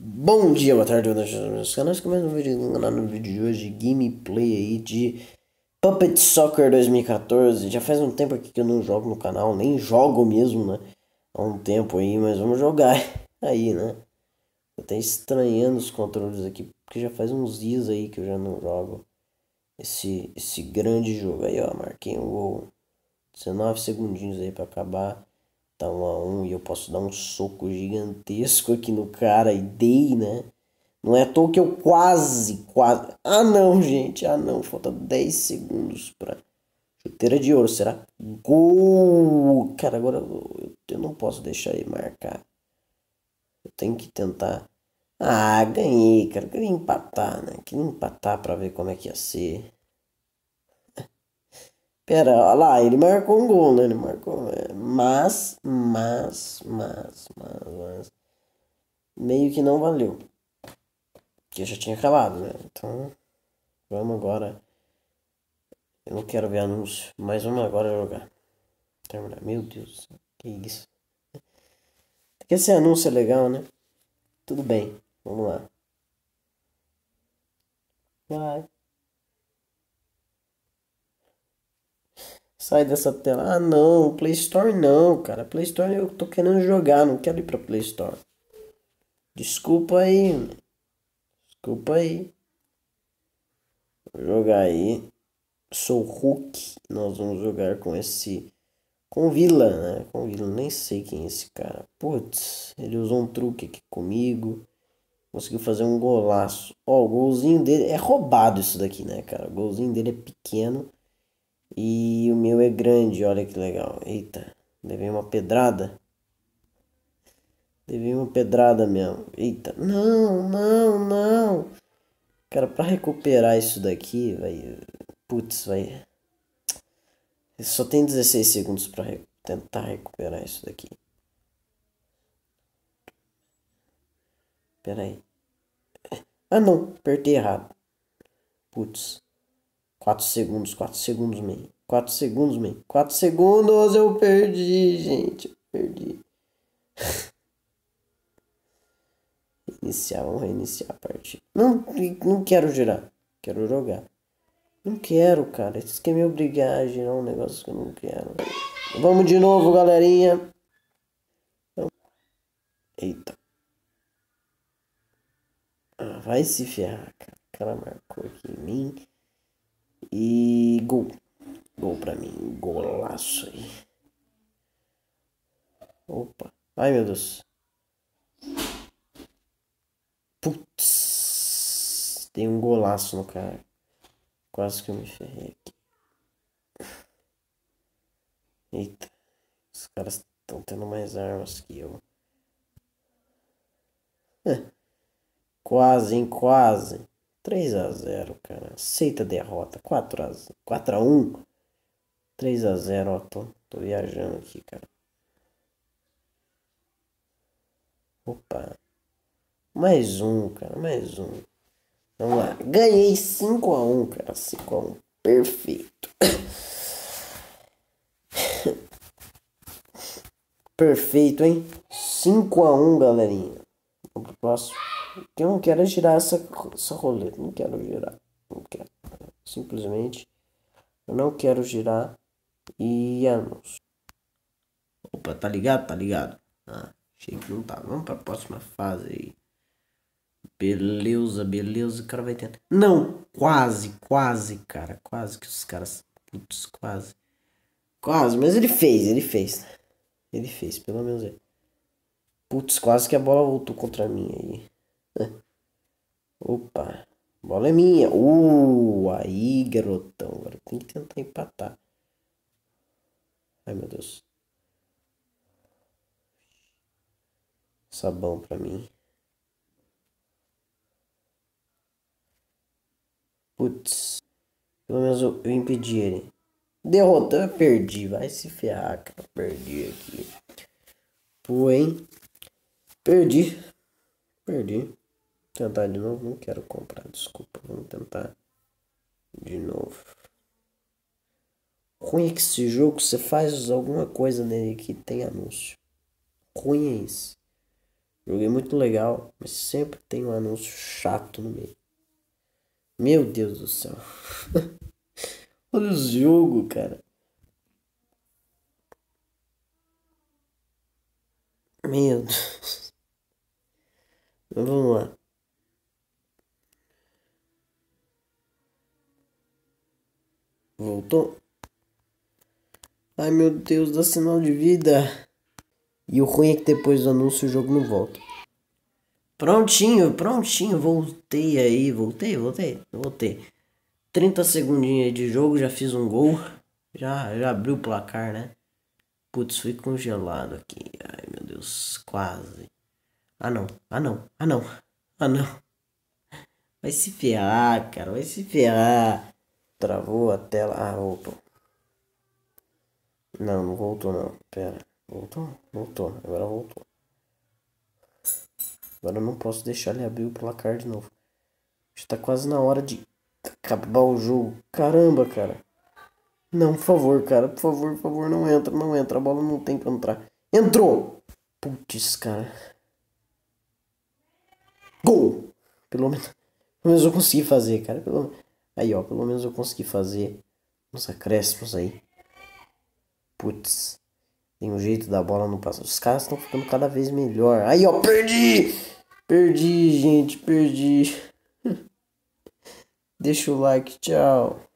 Bom dia, boa tarde, boa noite, canais com mais um vídeo no vídeo de hoje, gameplay aí de Puppet Soccer 2014. Já faz um tempo aqui que eu não jogo no canal, nem jogo mesmo, né? Há um tempo aí, mas vamos jogar aí, né? Tô até estranhando os controles aqui, porque já faz uns dias aí que eu já não jogo esse, esse grande jogo aí, ó. Marquei um gol, 19 segundinhos aí pra acabar tá um a um e eu posso dar um soco gigantesco aqui no cara e dei, né? Não é à toa que eu quase, quase. Ah não, gente, ah não, falta 10 segundos pra chuteira de ouro, será? Gol! Cara, agora eu, eu não posso deixar ele marcar. Eu tenho que tentar. Ah, ganhei, cara. queria empatar, né? queria empatar pra ver como é que ia ser. Pera, olha lá, ele marcou um gol, né? Ele marcou. Mas, mas, mas, mas, mas. Meio que não valeu. Porque já tinha acabado, né? Então, vamos agora. Eu não quero ver anúncio. Mais vamos agora jogar. Terminar. Meu Deus, que isso. Porque esse anúncio é legal, né? Tudo bem, vamos lá. Vai. Sai dessa tela. Ah, não, Play Store não, cara. Play Store eu tô querendo jogar, não quero ir pra Play Store. Desculpa aí. Desculpa aí. Vou jogar aí. Sou Hulk. Nós vamos jogar com esse. Com Vila, né? Com Vila, nem sei quem é esse cara. Putz, ele usou um truque aqui comigo. Conseguiu fazer um golaço. Ó, oh, o golzinho dele. É roubado isso daqui, né, cara? O golzinho dele é pequeno. E o meu é grande, olha que legal. Eita, levei uma pedrada. Levei uma pedrada mesmo. Eita, não, não, não. Cara, pra recuperar isso daqui, vai. Putz, vai. Só tem 16 segundos pra re... tentar recuperar isso daqui. Pera aí. Ah, não, apertei errado. Putz. 4 segundos, 4 segundos, man. 4 segundos, man. 4 segundos eu perdi, gente. Eu perdi. Iniciar, vamos reiniciar a partida. Não, não quero girar. Quero jogar. Não quero, cara. Vocês querem é me obrigar a girar um negócio que eu não quero. Vamos de novo, galerinha. Então, eita. Ah, vai se ferrar, cara. O cara marcou aqui em mim. E gol. Gol pra mim. Golaço aí. Opa. Ai, meu Deus. Putz. Tem um golaço no cara. Quase que eu me ferrei aqui. Eita. Os caras estão tendo mais armas que eu. quase, hein? Quase. 3 a 0 cara. Aceita a derrota. 4 a, 4 a 1 3 a 0 ó. Tô, tô viajando aqui, cara. Opa. Mais um, cara. Mais um. Vamos lá. Ganhei 5 a 1 cara. 5 a 1 Perfeito. Perfeito, hein? 5 a 1 galerinha pro próximo. Porque eu não quero girar essa, essa roleta. Não quero girar. Não quero. Simplesmente. Eu não quero girar. E anúncio. Opa, tá ligado? Tá ligado. Ah, achei que não tá. Vamos pra próxima fase aí. Beleza, beleza. O cara vai tentar. Não! Quase, quase, cara. Quase que os caras. Putz, quase. Quase, mas ele fez, ele fez. Ele fez, pelo menos ele. Putz, quase que a bola voltou contra mim aí. Né? Opa. Bola é minha. Uh, aí, garotão. Agora tem que tentar empatar. Ai, meu Deus. Sabão pra mim. Putz. Pelo menos eu, eu impedi ele. Derrotou, eu perdi. Vai se ferrar, cara. Perdi aqui. Pô, hein? Perdi. Perdi. Vou tentar de novo. Não quero comprar, desculpa. Vamos tentar de novo. Ruim é que esse jogo você faz alguma coisa nele que tem anúncio. Ruim é esse. Joguei muito legal, mas sempre tem um anúncio chato no meio. Meu Deus do céu. Olha o jogo, cara. Meu Deus. Mas então, vamos lá. Voltou. Ai meu Deus, dá sinal de vida. E o ruim é que depois do anúncio o jogo não volta. Prontinho, prontinho, voltei aí, voltei, voltei, voltei. 30 segundinhos de jogo, já fiz um gol. Já, já abriu o placar, né? Putz, fui congelado aqui. Ai meu Deus, quase. Ah não, ah não, ah não, ah não. Vai se ferrar, cara, vai se ferrar. Travou a tela. Ah, voltou. Não, não voltou não. Pera. Voltou? Voltou. Agora voltou. Agora eu não posso deixar ele abrir o placar de novo. Está quase na hora de acabar o jogo. Caramba, cara. Não, por favor, cara. Por favor, por favor, não entra, não entra. A bola não tem que entrar. Entrou! Putz, cara. Gol! Pelo menos, pelo menos eu consegui fazer, cara. Pelo, aí, ó, pelo menos eu consegui fazer Nossa, acréscimos aí. Putz, tem um jeito da bola não passar. Os caras estão ficando cada vez melhor. Aí, ó, perdi! Perdi, gente, perdi. Deixa o like, tchau.